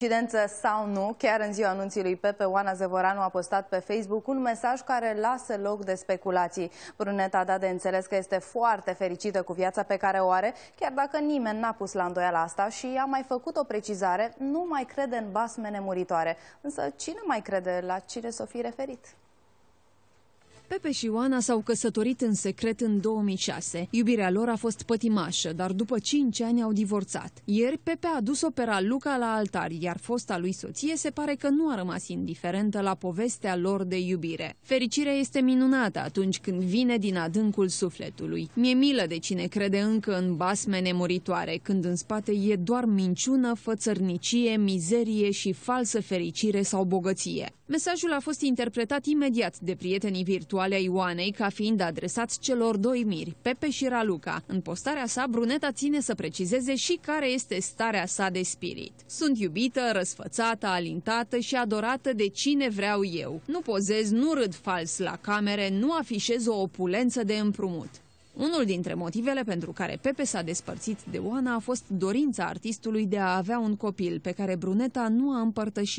Incidență sau nu, chiar în ziua anunțului Pepe, Oana Zăvoranu a postat pe Facebook un mesaj care lasă loc de speculații. Bruneta a dat de înțeles că este foarte fericită cu viața pe care o are, chiar dacă nimeni n-a pus la îndoială asta și a mai făcut o precizare, nu mai crede în basme nemuritoare. Însă cine mai crede la cine s-o fi referit? Pepe și Ioana s-au căsătorit în secret în 2006. Iubirea lor a fost pătimașă, dar după 5 ani au divorțat. Ieri, Pepe a dus opera Luca la altar, iar fosta lui soție se pare că nu a rămas indiferentă la povestea lor de iubire. Fericirea este minunată atunci când vine din adâncul sufletului. Mi-e milă de cine crede încă în basme nemuritoare, când în spate e doar minciună, fățărnicie, mizerie și falsă fericire sau bogăție. Mesajul a fost interpretat imediat de prietenii virtuali sexuale a Ioanei ca fiind adresat celor doi miri, Pepe și Raluca. În postarea sa, Bruneta ține să precizeze și care este starea sa de spirit. Sunt iubită, răsfățată, alintată și adorată de cine vreau eu. Nu pozez, nu râd fals la camere, nu afișez o opulență de împrumut. Unul dintre motivele pentru care Pepe s-a despărțit de Oana a fost dorința artistului de a avea un copil pe care Bruneta nu a împărtășit.